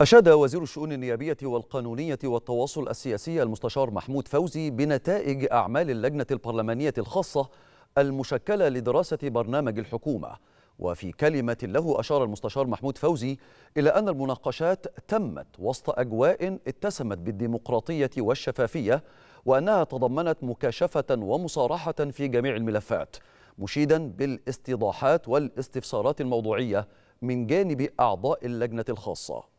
أشاد وزير الشؤون النيابية والقانونية والتواصل السياسي المستشار محمود فوزي بنتائج أعمال اللجنة البرلمانية الخاصة المشكلة لدراسة برنامج الحكومة وفي كلمة له أشار المستشار محمود فوزي إلى أن المناقشات تمت وسط أجواء اتسمت بالديمقراطية والشفافية وأنها تضمنت مكاشفة ومصارحة في جميع الملفات مشيدا بالاستيضاحات والاستفسارات الموضوعية من جانب أعضاء اللجنة الخاصة